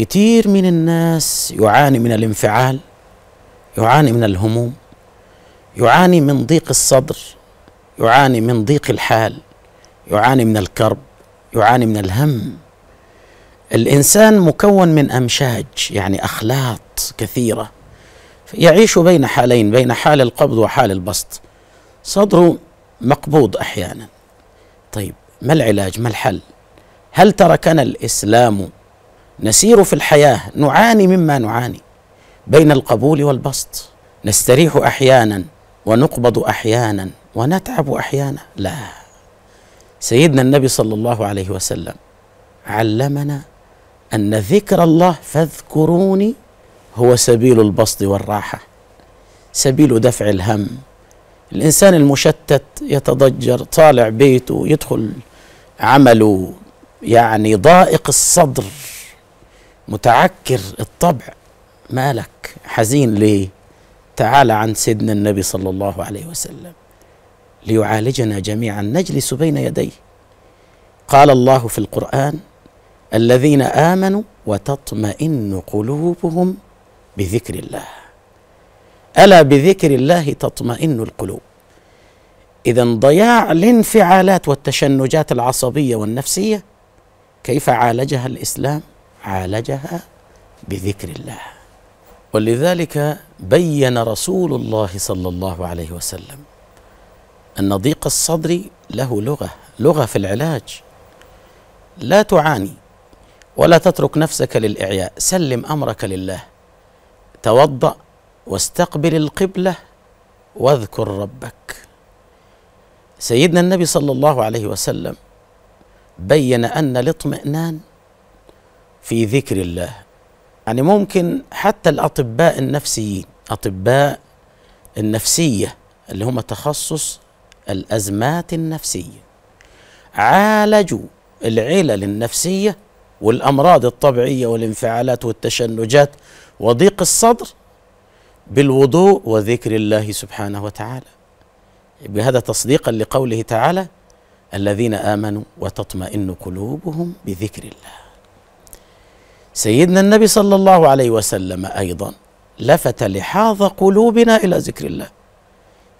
كثير من الناس يعاني من الانفعال يعاني من الهموم يعاني من ضيق الصدر يعاني من ضيق الحال يعاني من الكرب يعاني من الهم الانسان مكون من امشاج يعني اخلاط كثيره يعيش بين حالين بين حال القبض وحال البسط صدره مقبوض احيانا طيب ما العلاج ما الحل هل تركنا الاسلام نسير في الحياه نعاني مما نعاني بين القبول والبسط نستريح احيانا ونقبض احيانا ونتعب احيانا لا سيدنا النبي صلى الله عليه وسلم علمنا ان ذكر الله فاذكروني هو سبيل البسط والراحه سبيل دفع الهم الانسان المشتت يتضجر طالع بيته يدخل عمله يعني ضائق الصدر متعكر الطبع مالك حزين ليه تعال عن سيدنا النبي صلى الله عليه وسلم ليعالجنا جميعا نجلس بين يديه قال الله في القرآن الذين آمنوا وتطمئن قلوبهم بذكر الله ألا بذكر الله تطمئن القلوب إذا ضياع الانفعالات والتشنجات العصبية والنفسية كيف عالجها الإسلام؟ عالجها بذكر الله ولذلك بين رسول الله صلى الله عليه وسلم ان ضيق الصدر له لغه لغه في العلاج لا تعاني ولا تترك نفسك للاعياء سلم امرك لله توضا واستقبل القبله واذكر ربك سيدنا النبي صلى الله عليه وسلم بين ان الاطمئنان في ذكر الله يعني ممكن حتى الأطباء النفسيين أطباء النفسية اللي هم تخصص الأزمات النفسية عالجوا العلل النفسية والأمراض الطبيعية والانفعالات والتشنجات وضيق الصدر بالوضوء وذكر الله سبحانه وتعالى بهذا تصديقا لقوله تعالى الذين آمنوا وتطمئن قلوبهم بذكر الله سيدنا النبي صلى الله عليه وسلم أيضا لفت لحاظ قلوبنا إلى ذكر الله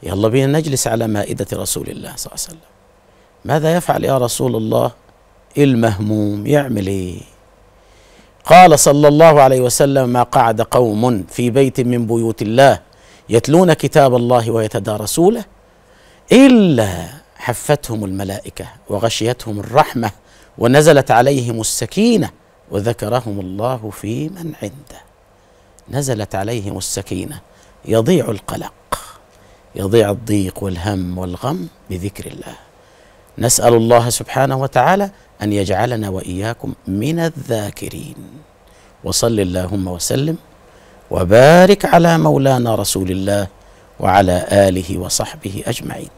يلا بينا نجلس على مائدة رسول الله صلى الله عليه وسلم ماذا يفعل يا رسول الله المهموم يعمل ايه قال صلى الله عليه وسلم ما قعد قوم في بيت من بيوت الله يتلون كتاب الله ويتدارسونه الا حفتهم الملائكه وغشيتهم الرحمه ونزلت عليهم السكينه وذكرهم الله في من عنده نزلت عليهم السكينه يضيع القلق يضيع الضيق والهم والغم بذكر الله نسال الله سبحانه وتعالى ان يجعلنا واياكم من الذاكرين وصل اللهم وسلم وبارك على مولانا رسول الله وعلى اله وصحبه اجمعين